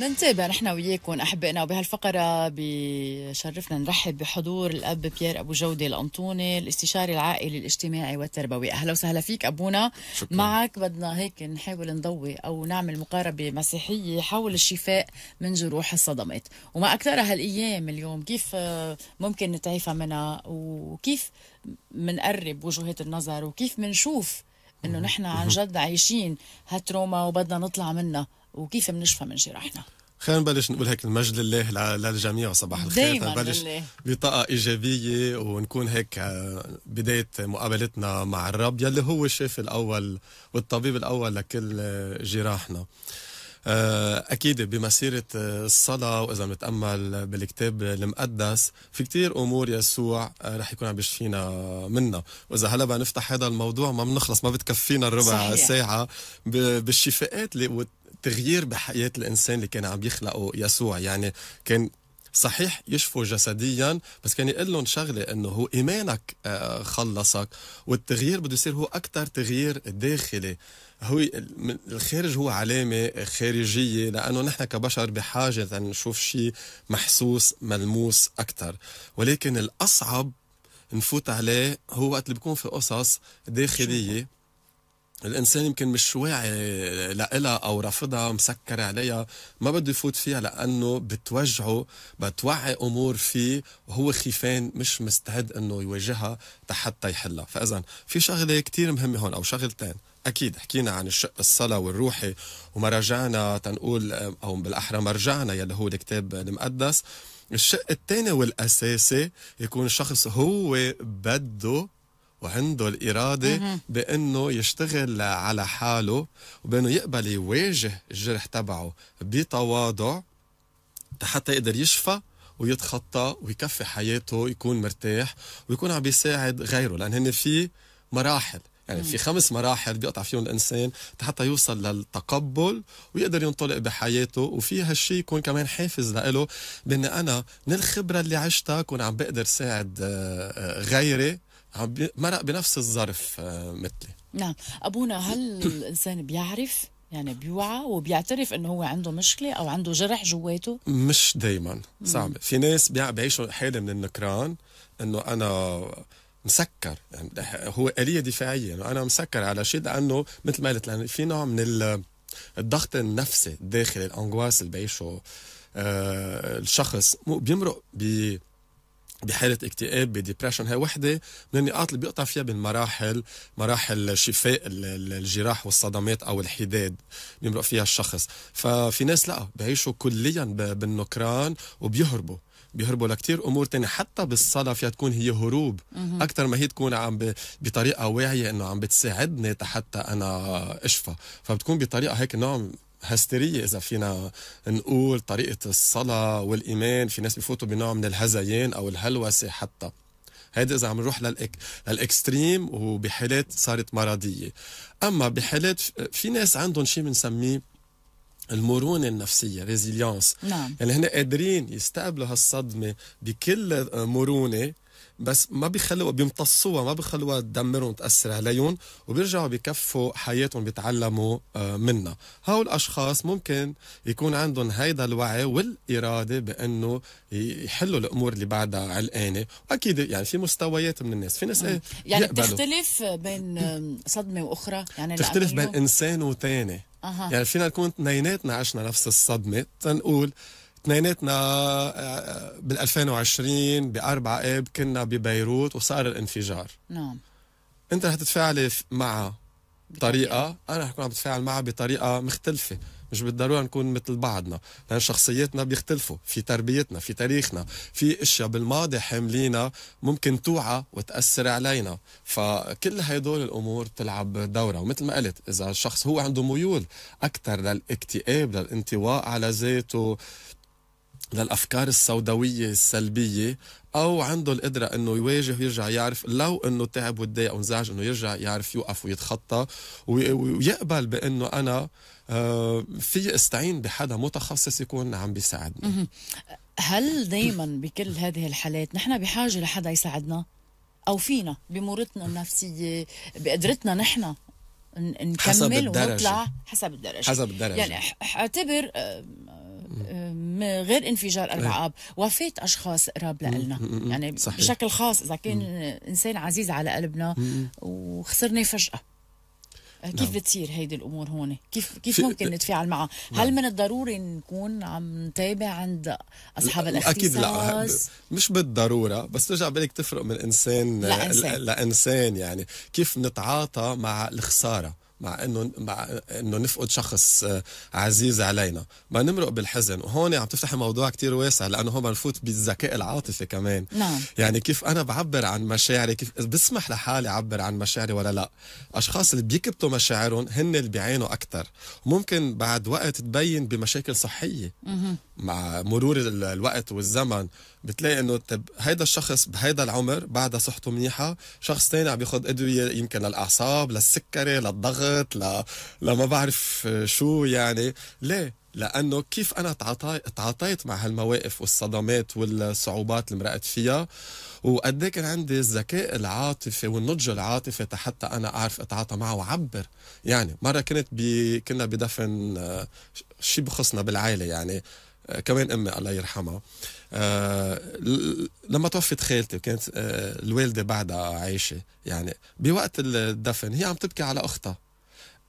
منتابع نحن وياكم احبائنا وبهالفقره بشرفنا نرحب بحضور الاب بيير ابو جوده الانطوني الاستشاري العائلي الاجتماعي والتربوي اهلا وسهلا فيك ابونا شكرا. معك بدنا هيك نحاول نضوي او نعمل مقاربه مسيحيه حول الشفاء من جروح الصدمات وما اكثرها هالايام اليوم كيف ممكن نتعافى منها وكيف منقرب وجهات النظر وكيف منشوف انه نحن عن جد عايشين هالتروما وبدنا نطلع منها وكيف بنشفى من جراحنا خلينا نبلش نقول هيك المجد لله للجميع وصباح الخير نبلش بطاقة إيجابية ونكون هيك آه، بداية مقابلتنا مع الرب يلي هو الشيف الأول والطبيب الأول لكل آه، جراحنا آه، أكيد بمسيرة الصلاة وإذا بنتأمل بالكتاب المقدس في كتير أمور يسوع رح يكون عم يشفينا منها وإذا هلا بنفتح هذا الموضوع ما بنخلص ما بتكفينا الربع صحيح. ساعة بالشفاءات تغيير بحياه الانسان اللي كان عم يخلقه يسوع يعني كان صحيح يشفوا جسديا بس كان يقول لهم شغله انه هو ايمانك آه، خلصك والتغيير بده يصير هو اكثر تغيير داخلي هو الخارج هو علامه خارجيه لانه نحن كبشر بحاجه نشوف شيء محسوس ملموس اكثر ولكن الاصعب نفوت عليه هو وقت اللي بيكون في قصص داخليه الانسان يمكن مش واعي لها او رافضها مسكر عليها ما بده يفوت فيها لانه بتوجعه بتوعي امور فيه وهو خيفان مش مستعد انه يواجهها حتى يحلها فاذا في شغله كتير مهمه هون او شغلتين اكيد حكينا عن الشق الصلاه والروحي وما رجعنا تنقول او بالاحرى مرجعنا يلي هو الكتاب المقدس الشق الثاني والاساسي يكون الشخص هو بده وعنده الإرادة بأنه يشتغل على حاله وبأنه يقبل يواجه الجرح تبعه بتواضع حتى يقدر يشفى ويتخطى ويكفي حياته يكون مرتاح ويكون عم بيساعد غيره لأن هن في مراحل يعني في خمس مراحل بيقطع فيهم الانسان حتى يوصل للتقبل ويقدر ينطلق بحياته وفي هالشيء يكون كمان حافز لإله بان انا من الخبره اللي عشتها كون عم بقدر ساعد آه، آه، غيري عم مرق بنفس الظرف آه، مثلي نعم أبونا هل الإنسان بيعرف يعني بيوعى وبيعترف انه هو عنده مشكله او عنده جرح جواته مش دايما صعب في ناس بيعيشوا حاله من النكران انه انا مسكر يعني هو آلية دفاعية يعني أنا مسكر على شيء لأنه مثل ما قلت لأنه في نوع من الضغط النفسي الداخلي الأنغواس اللي بعيشه آه الشخص بيمرق ب بحالة اكتئاب بديبرشن هي وحدة من النقاط اللي بيقطع فيها بالمراحل مراحل مراحل شفاء الجراح والصدمات أو الحداد بيمرق فيها الشخص ففي ناس لا بعيشوا كليا بالنكران وبيهربوا بيهربوا لكتير امور تانية حتى بالصلاه فيها تكون هي هروب اكثر ما هي تكون عم ب... بطريقه واعيه انه عم بتساعدني حتى انا اشفى فبتكون بطريقه هيك نوع هستيرية إذا فينا نقول طريقة الصلاة والإيمان في ناس بفوتوا بنوع من الهزيان أو الهلوسة حتى هيدا اذا عم نروح للإك... للاكستريم وبحالات صارت مرضيه اما بحالات في ناس عندهم شيء بنسميه المرونة النفسية ريزيليانس نعم. يعني هن قادرين يستقبلوا هالصدمة بكل مرونة بس ما بيخلوها بيمتصوها ما بيخلوها تدمرهم وتاثر عليهم وبيرجعوا بكفوا حياتهم بيتعلموا آه، منها هؤلاء الاشخاص ممكن يكون عندهم هيدا الوعي والاراده بانه يحلوا الامور اللي بعدها علقانه واكيد يعني في مستويات من الناس في ناس ايه يعني يقبلوا. بتختلف بين صدمه واخرى يعني بتختلف بين انسان وتاني أه. يعني فينا نكون اثنيناتنا عشنا نفس الصدمه تنقول اثنيناتنا بال 2020 باربع اب كنا ببيروت وصار الانفجار نعم انت رح تتفاعلي مع بطريقة انا رح اكون عم بتفاعل معها بطريقه مختلفه مش بالضروره نكون مثل بعضنا لان شخصياتنا بيختلفوا في تربيتنا في تاريخنا في اشياء بالماضي حاملينا ممكن توعى وتاثر علينا فكل هدول الامور بتلعب دورها ومثل ما قلت اذا الشخص هو عنده ميول اكثر للاكتئاب للانطواء على ذاته للافكار السوداويه السلبيه او عنده القدره انه يواجه ويرجع يعرف لو انه تعب وتضايق وانزعج انه يرجع يعرف يوقف ويتخطى ويقبل بانه انا آه، في استعين بحدا متخصص يكون عم بيساعدني هل دائما بكل هذه الحالات نحن بحاجه لحدا يساعدنا او فينا بمرتنا النفسيه بقدرتنا نحن نكمل حسب الدرجة. ونطلع حسب الدرجه حسب الدرجه يعني اعتبر غير انفجار إيه. العاب وفاة أشخاص قراب لنا يعني صحيح. بشكل خاص إذا كان إنسان عزيز على قلبنا وخسرناه فجأة كيف نعم. بتصير هيدي الامور هون؟ كيف كيف ممكن نتفاعل معها؟ نعم. هل من الضروري نكون عم نتابع عند اصحاب الاختصاص؟ اكيد لا مش بالضروره بس ترجع بالك تفرق من انسان لانسان, لإنسان يعني كيف نتعاطى مع الخساره مع انه مع انه نفقد شخص آه، عزيز علينا ما نمرق بالحزن وهون عم تفتحي موضوع كتير واسع لانه هون بنفوت بالذكاء العاطفي كمان نعم. يعني كيف انا بعبر عن مشاعري كيف بسمح لحالي اعبر عن مشاعري ولا لا اشخاص اللي بيكبتوا مشاعرهم هن اللي بيعانوا اكثر ممكن بعد وقت تبين بمشاكل صحيه مه. مع مرور الوقت والزمن بتلاقي انه طب هيدا الشخص بهيدا العمر بعدها صحته منيحه، شخص تاني عم ياخذ ادويه يمكن للاعصاب، للسكري، للضغط، ل... لما بعرف شو يعني، ليه؟ لانه كيف انا تعطي... تعاطيت مع هالمواقف والصدمات والصعوبات اللي مرقت فيها وقد إيه كان عندي الذكاء العاطفي والنضج العاطفي حتى انا اعرف اتعاطى معه وعبر يعني مره كنت ب... كنا بدفن آه، شيء بخصنا بالعائله يعني كمان امي الله يرحمها آه لما توفت خالتي وكانت آه الوالده بعدها عايشه يعني بوقت الدفن هي عم تبكي على اختها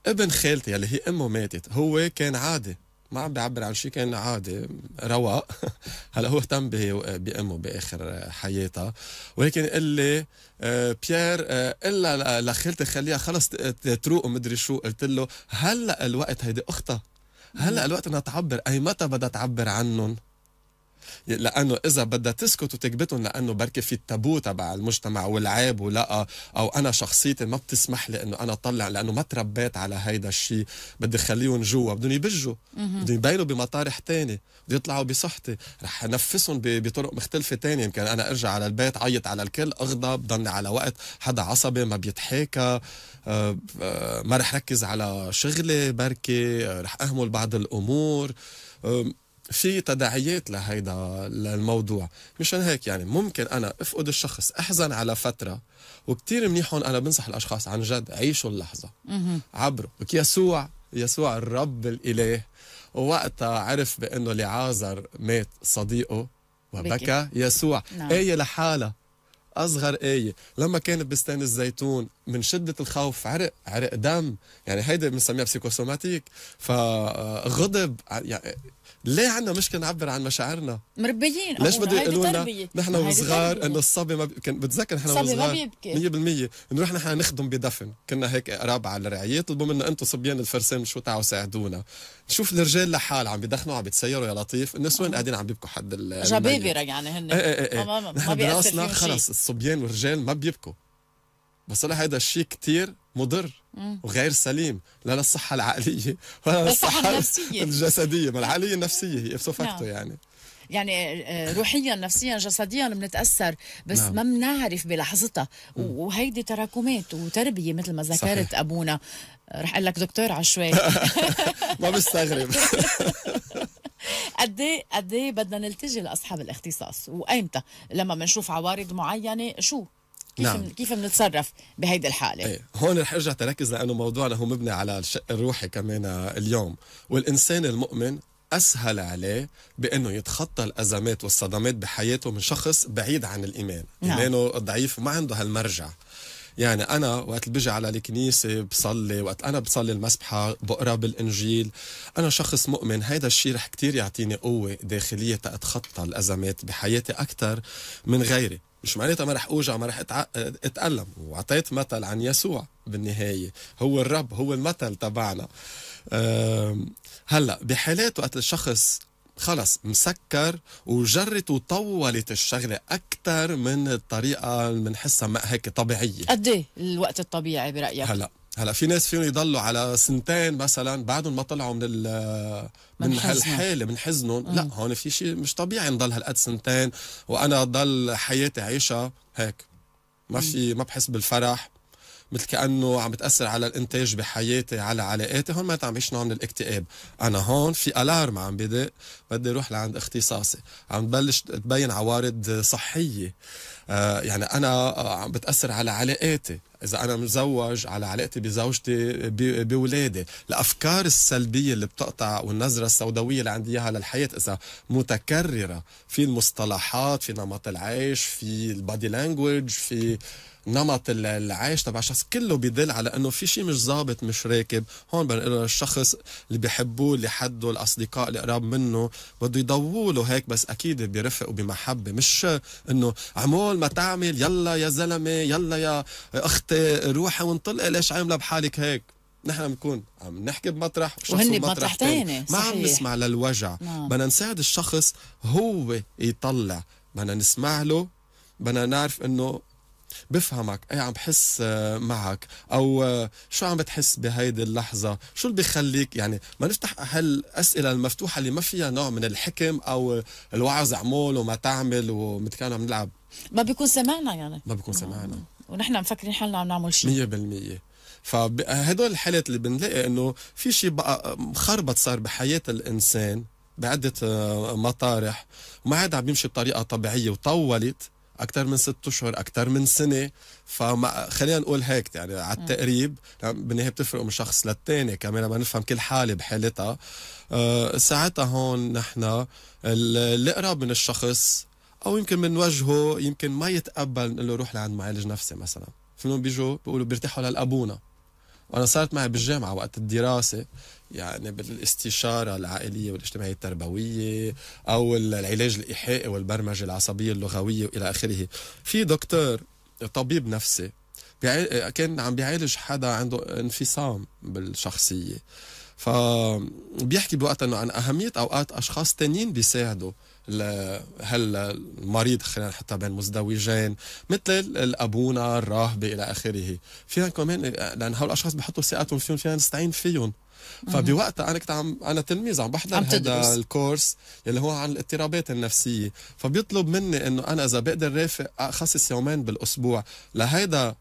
ابن خالتي اللي هي امه ماتت هو كان عادي ما عم بيعبر عن شيء كان عادي رواق هلا هو اهتم آه، بامه باخر آه، حياتها ولكن قال لي آه، بيير الا لخالتي خليها خلص تروق ومدري شو قلت له هلا الوقت هيدي اختها هلا الوقت انها تعبر اي متى بدها تعبر عنهم لانه اذا بدها تسكت وتكبتهم لانه بركي في التابو تبع المجتمع والعيب ولا او انا شخصيتي ما بتسمح لي انه انا اطلع لانه ما تربيت على هيدا الشيء بدي خليهم جوا بدهم يبجوا بدهم يبينوا بمطارح تاني بدهم يطلعوا بصحتي رح نفسهم بطرق مختلفه تانية يمكن انا ارجع على البيت عيط على الكل اغضب ضلني على وقت حدا عصبي ما بيتحاكى آه، آه، ما رح ركز على شغلي بركي آه، رح اهمل بعض الامور في تداعيات لهيدا الموضوع مشان هيك يعني ممكن انا افقد الشخص احزن على فتره وكتير منيح هون انا بنصح الاشخاص عن جد عيشوا اللحظه عبروا يسوع يسوع الرب الاله ووقتها عرف بانه لعازر مات صديقه وبكى يسوع نعم. ايه لحالها اصغر ايه لما كان بستان الزيتون من شده الخوف عرق عرق دم يعني هيدا بنسميها بسيكوسوماتيك فغضب يعني ليه عندنا مشكله نعبر عن مشاعرنا مربيين ليش بده يقولوا لنا نحن وصغار انه الصبي ما كان بتذكر نحن وصغار الصبي ما بيبكي 100% نروح نحن نخدم بدفن كنا هيك قراب على الرعايه طلبوا منا انتم صبيان الفرسان شو تعوا ساعدونا نشوف الرجال لحال عم بدخنوا عم بتسيروا يا لطيف النسوان قاعدين عم بيبكوا حد جبابره يعني هن ايه ايه ايه. إيه. ما, ما, ما, براسنا خلص الصبيان والرجال ما بيبكوا بس هيدا الشيء كثير مضر وغير سليم لا للصحة العقلية ولا للصحة النفسية الجسدية ما العقلية النفسية هي فاكتو نعم. يعني يعني آه، روحيا نفسيا جسديا بنتاثر بس نعم. ما بنعرف بلحظتها وهيدي تراكمات وتربيه مثل ما ذكرت صحيح. ابونا رح اقول لك دكتور عشوائي ما بستغرب قد ايه قد ايه بدنا نلتجي لاصحاب الاختصاص وايمتى لما بنشوف عوارض معينه شو نعم. كيف بنتصرف بهيدي الحاله ايه. هون رح ارجع تركز لانه موضوعنا هو مبني على الشق الروحي كمان اليوم والانسان المؤمن اسهل عليه بانه يتخطى الازمات والصدمات بحياته من شخص بعيد عن الايمان نعم. ايمانه ضعيف ما عنده هالمرجع يعني انا وقت بيجي على الكنيسه بصلي وقت انا بصلي المسبحه بقرا بالانجيل انا شخص مؤمن هيدا الشيء رح كتير يعطيني قوه داخليه تتخطى الازمات بحياتي اكثر من غيري مش معناتها ما راح اوجع ما راح اتالم وعطيت مثل عن يسوع بالنهايه هو الرب هو المثل تبعنا هلا بحالات وقت الشخص خلص مسكر وجرت وطولت الشغلة أكثر من الطريقة اللي بنحسها هيك طبيعية قد إيه الوقت الطبيعي برأيك؟ هلا هلا في ناس فيهم يضلوا على سنتين مثلا بعدهم ما طلعوا من ال من هالحاله من حزنهم لا هون في شيء مش طبيعي نضل هالقد سنتين وانا ضل حياتي عيشها هيك ما في ما بحس بالفرح مثل كانه عم بتاثر على الانتاج بحياتي على علاقاتي هون ما عم بعيش نوع من الاكتئاب انا هون في الارم عم بدق بدي اروح لعند اختصاصي عم بلش تبين عوارض صحيه آه يعني انا آه، عم بتاثر على علاقاتي اذا انا مزوج على علاقتي بزوجتي بولادي الافكار السلبيه اللي بتقطع والنظره السوداويه اللي عندي اياها للحياه اذا متكرره في المصطلحات في نمط العيش في البادي لانجوج في نمط العيش تبع الشخص كله بيدل على انه في شيء مش ظابط مش راكب هون بنقول الشخص اللي بحبوه اللي حده الاصدقاء اللي قراب منه بده يضووا له هيك بس اكيد برفق وبمحبه مش انه عمول ما تعمل يلا يا زلمه يلا يا اختي روحي وانطلقي ليش عامله بحالك هيك نحن بنكون عم نحكي بمطرح وهن بمطرح تاني ما عم نسمع للوجع نعم. بدنا نساعد الشخص هو يطلع بدنا نسمع له بدنا نعرف انه بفهمك اي عم بحس آه، معك او آه، شو عم بتحس بهيدي اللحظه شو اللي بخليك يعني ما نفتح هالاسئله المفتوحه اللي ما فيها نوع من الحكم او الوعظ اعمل وما تعمل ومتكانه عم نلعب ما بيكون سمعنا يعني ما بيكون سمعنا ونحن مفكرين حالنا عم نعمل شيء 100% فهدول الحالات اللي بنلاقي انه في شيء بقى مخربط آه، صار بحياه الانسان بعده مطارح وما عاد عم يمشي بطريقه طبيعيه وطولت اكثر من ست اشهر اكثر من سنه فما خلينا نقول هيك يعني على التقريب نعم، بالنهايه بتفرق من شخص للثاني كمان ما نفهم كل حاله بحالتها آه، ساعتها هون نحن اللي من الشخص او يمكن بنوجهه يمكن ما يتقبل نقول له روح لعند معالج نفسي مثلا فيهم بيجوا بيقولوا بيرتاحوا للابونا وانا صارت معي بالجامعه وقت الدراسه يعني بالاستشاره العائليه والاجتماعيه التربويه او العلاج الايحائي والبرمجه العصبيه اللغويه والى اخره في دكتور طبيب نفسي كان عم بيعالج حدا عنده انفصام بالشخصيه فبيحكي بوقت انه عن اهميه اوقات اشخاص تانيين بيساعدوا هل المريض خلينا نحطها بين مزدوجين مثل الابونا الراهبه الى اخره فينا كمان لان هول الاشخاص بحطوا ثقتهم فيهم فينا نستعين فيهم فبوقتها انا كنت عم انا تلميذ عم بحضر هذا الكورس يلي هو عن الاضطرابات النفسيه فبيطلب مني انه انا اذا بقدر رافق اخصص يومين بالاسبوع لهيدا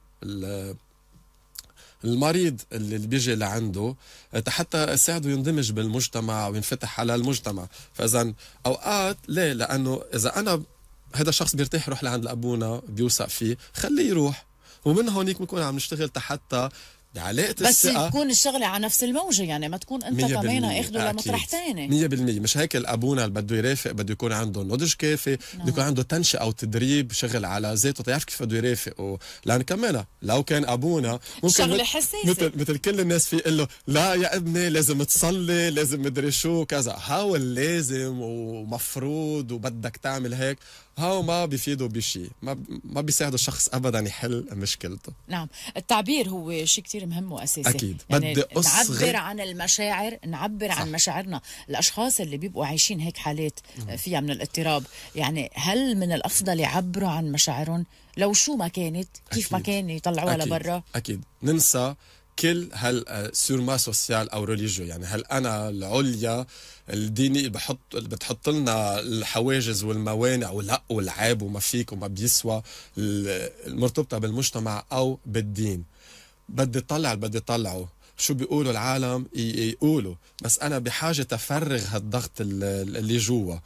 المريض اللي بيجي لعنده آه، حتى يساعده يندمج بالمجتمع وينفتح على المجتمع فاذا اوقات ليه لانه اذا انا هذا الشخص بيرتاح يروح لعند الابونا بيوثق فيه خليه يروح ومن هونيك بنكون عم نشتغل حتى علاقة بس الثقة تكون الشغلة على نفس الموجة يعني ما تكون أنت كمان اخده لمطرح ثاني 100% مش هيك الأبونا اللي بده يرافق بده يكون عنده نضج كافي بده نعم. يكون عنده تنشئة وتدريب شغل على ذاته تعرف كيف بده يرافق و... لأن كمان لو كان أبونا ممكن شغلة حساسة مثل مثل كل الناس في يقول له لا يا ابني لازم تصلي لازم مدري شو كذا حاول لازم ومفروض وبدك تعمل هيك هاو ما بيفيدوا بشيء ما ما بيساعدوا الشخص ابدا يحل مشكلته نعم التعبير هو شيء كتير مهم واساسي اكيد يعني بدي أصغر... نعبر عن المشاعر نعبر صح. عن مشاعرنا الاشخاص اللي بيبقوا عايشين هيك حالات فيها من الاضطراب يعني هل من الافضل يعبروا عن مشاعرهم لو شو ما كانت كيف أكيد. ما كان يطلعوها لبرا اكيد ننسى كل هال آه، سورما سوسيال او ريليجيو يعني هل انا العليا الديني بحط بتحط لنا الحواجز والموانع ولا والعيب وما فيك وما بيسوى المرتبطه بالمجتمع او بالدين بدي طلع اللي بدي طلعه شو بيقولوا العالم يقولوا بس انا بحاجه تفرغ هالضغط اللي جوا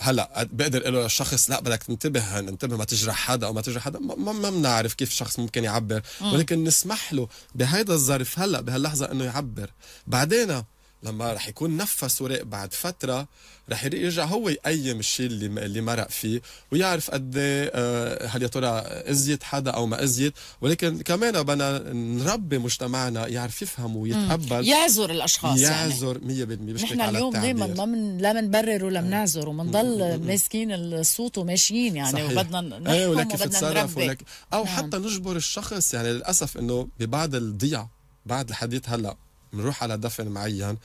هلا بقدر اقول للشخص لا بدك تنتبه انتبه ما تجرح حدا او ما تجرح حدا ما بنعرف كيف شخص ممكن يعبر ولكن نسمح له بهذا الظرف هلا بهاللحظه انه يعبر بعدين لما رح يكون نفس ورق بعد فتره رح يرجع هو يقيم الشيء اللي اللي مرق فيه ويعرف قد إيه، آه، هل يا ترى ازيت حدا او ما ازيت ولكن كمان بدنا نربي مجتمعنا يعرف يفهم ويتقبل يعذر الاشخاص يعني. يعذر 100% يعني. بشكل نحن اليوم دائما ما من لا بنبرر ولا بنعذر وبنضل ماسكين الصوت وماشيين يعني صحيح. وبدنا إيه، نحكم أيه ولك تتصرف ولك او نعم. حتى نجبر الشخص يعني للاسف انه ببعض الضيع بعد الحديث هلا بنروح على دفن معين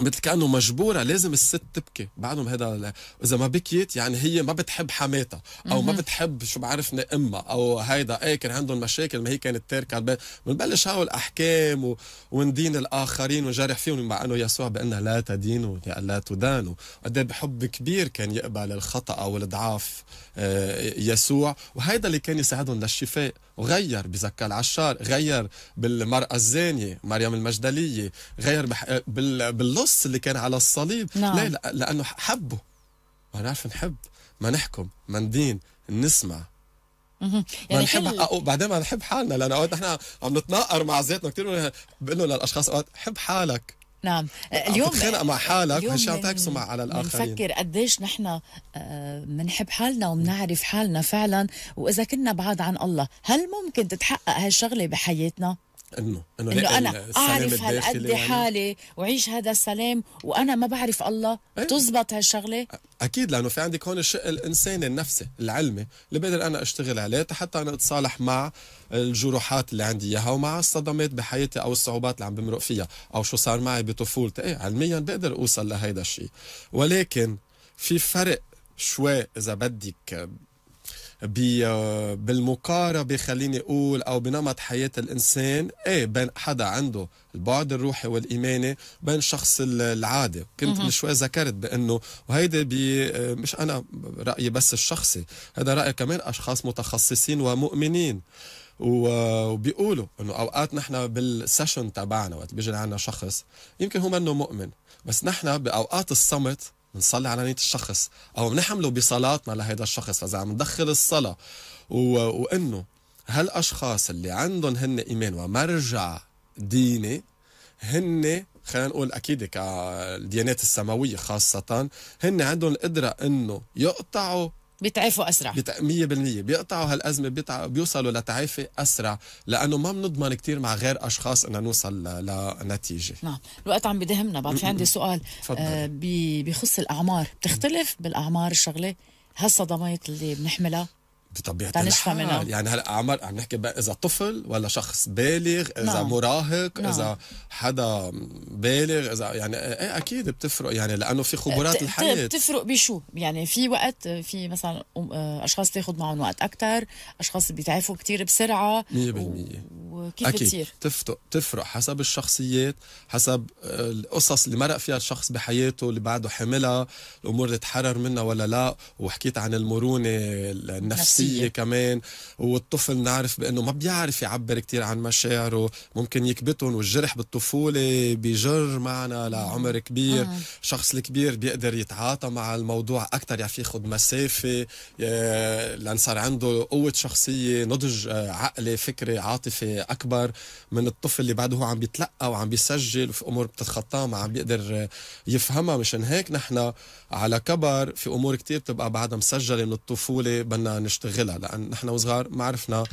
مثل كانه مجبوره لازم الست تبكي بعدهم هذا اذا ما بكيت يعني هي ما بتحب حماتها او ما بتحب شو بعرفني امها او هيدا ايه كان عندهم مشاكل ما هي كانت تاركه البيت بنبلش هول الاحكام وندين الاخرين ونجرح فيهم مع انه يسوع بانها لا تدينوا يعني لا تدانوا قد إيه بحب كبير كان يقبل الخطا والضعاف آه، يسوع وهيدا اللي كان يساعدهم للشفاء وغير بزكا العشار غير بالمرأة الزانية مريم المجدلية غير آه، باللص اللي كان على الصليب نعم. لا لأ لأنه حبه ما نعرف نحب ما نحكم ما ندين نسمع يعني ما نحب حل... بعدين ما نحب حالنا لأنه أوقات نحن عم نتناقر مع ذاتنا كثير بنقول للأشخاص أوقات حب حالك نعم آه، آه، اليوم تتخانق مع آه، حالك مشان تعكسه مع على الاخرين بنفكر قديش نحن بنحب حالنا وبنعرف حالنا فعلا واذا كنا بعاد عن الله هل ممكن تتحقق هالشغله بحياتنا انه انه, إنه انا اعرف هالقد يعني. حالي وعيش هذا السلام وانا ما بعرف الله أيه؟ بتزبط هالشغله اكيد لانه في عندك هون الشق الانساني النفسي العلمي اللي بقدر انا اشتغل عليه حتى انا اتصالح مع الجروحات اللي عندي اياها ومع الصدمات بحياتي او الصعوبات اللي عم بمرق فيها او شو صار معي بطفولتي ايه علميا بقدر اوصل لهيدا الشيء ولكن في فرق شوي اذا بدك بالمقاربه خليني اقول او بنمط حياه الانسان ايه بين حدا عنده البعد الروحي والايماني بين شخص العادي كنت من شوي ذكرت بانه وهيدا مش انا رايي بس الشخصي هذا راي كمان اشخاص متخصصين ومؤمنين وبيقولوا انه اوقات نحن بالسيشن تبعنا وقت بيجي لعنا شخص يمكن هو منه مؤمن بس نحن باوقات الصمت بنصلي على نيه الشخص او بنحمله بصلاتنا لهذا الشخص فاذا عم ندخل الصلاه و... وانه هالاشخاص اللي عندهم هن ايمان ومرجع ديني هن خلينا نقول اكيد كالديانات السماويه خاصه هن عندهم القدره انه يقطعوا بيتعافوا اسرع 100% بيقطعوا هالازمه بيتع... بيوصلوا لتعافي اسرع لانه ما بنضمن كثير مع غير اشخاص انه نوصل لنتيجه نعم الوقت عم بدهمنا بعد في عندي سؤال فضل. آه بي... بيخص الاعمار بتختلف بالاعمار الشغله هالصدمات اللي بنحملها بطبيعه الحال يعني هلا عمر عم نحكي اذا طفل ولا شخص بالغ اذا نعم. مراهق نعم. اذا حدا بالغ اذا يعني ايه, إيه، اكيد بتفرق يعني لانه في خبرات الحياه بتفرق بشو يعني في وقت في مثلا آه، اشخاص تاخذ معهم وقت اكثر اشخاص بيتعافوا كثير بسرعه 100% وكيف أكيد. بتصير تفرق تفرق حسب الشخصيات حسب آه، القصص اللي مرق فيها الشخص بحياته اللي بعده حملها الامور اللي تحرر منها ولا لا وحكيت عن المرونه النفسيه نفسية كمان والطفل نعرف بأنه ما بيعرف يعبر كتير عن مشاعره ممكن يكبتهم والجرح بالطفولة بجر معنا لعمر آه. كبير آه. شخص الكبير بيقدر يتعاطى مع الموضوع أكثر يعرف ياخد مسافة آه، لأن صار عنده قوة شخصية نضج آه، عقلي فكري عاطفي أكبر من الطفل اللي بعده هو عم بيتلقى وعم بيسجل في أمور بتتخطاه ما عم بيقدر يفهمها مشان هيك نحن على كبر في أمور كتير بتبقى بعدها مسجلة من الطفولة بدنا نشتغل غلا لان نحن وصغار ما عرفنا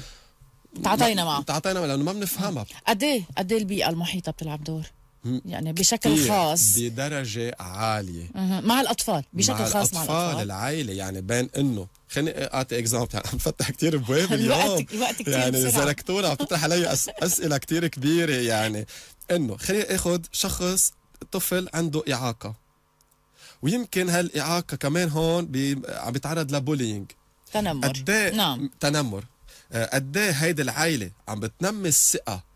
تعاطينا معه تعاطينا معه لانه ما بنفهمها قد ايه قد ايه البيئه المحيطه بتلعب دور؟ يعني بشكل خاص بدرجة عالية مع الأطفال بشكل مع خاص الأطفال مع الأطفال العائلة يعني بين إنه خليني أعطي إكزامبل يعني عم فتح كثير ابواب اليوم الوقت كثير يعني زركتونا عم تطرح علي أسئلة كثير كبيرة يعني إنه خليني آخذ شخص طفل عنده إعاقة ويمكن هالإعاقة كمان هون عم بيتعرض لبولينج تنمر قد نعم تنمر قد آه، هيدي العائله عم بتنمي الثقه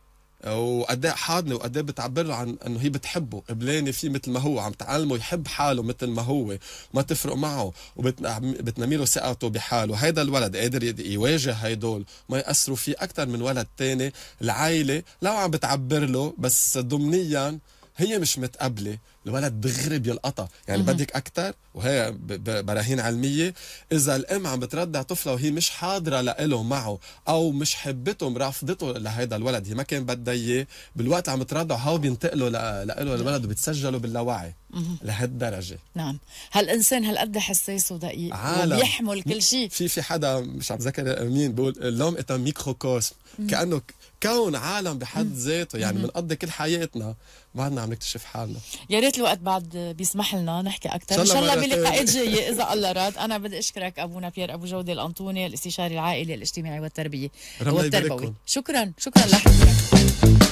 وقد حاضنه وقد بتعبر له عن انه هي بتحبه قبلانه فيه مثل ما هو عم تعلمه يحب حاله مثل ما هو ما تفرق معه وبتنمي له ثقته بحاله هيدا الولد قادر يواجه هيدول ما ياثروا فيه اكثر من ولد تاني العائله لو عم بتعبر له بس ضمنيا هي مش متقبله الولد دغري بيلقطها يعني بدك اكثر وهي براهين علميه اذا الام عم بتردع طفلها وهي مش حاضره لإله معه او مش حبته رافضته لهذا الولد هي ما كان بدها اياه بالوقت عم تردع هو بينتقلوا لإله الولد وبتسجلوا باللاوعي لهالدرجه نعم هالانسان هالقد حساس ودقيق عالم. وبيحمل كل شيء في في حدا مش عم ذكر مين بقول اللوم اتا ميكروكوسم كانه كون عالم بحد ذاته يعني بنقضي كل حياتنا بعدنا عم نكتشف حالنا يا ريت فات الوقت بعد بيسمح لنا نحكي اكثر ان شاء الله باللقاء الجاي اذا الله راد انا بدي اشكرك ابونا بيير ابو جوده الانطوني الاستشاري العائلي الاجتماعي والتربيه والتربوي شكرا شكرا لحضرتك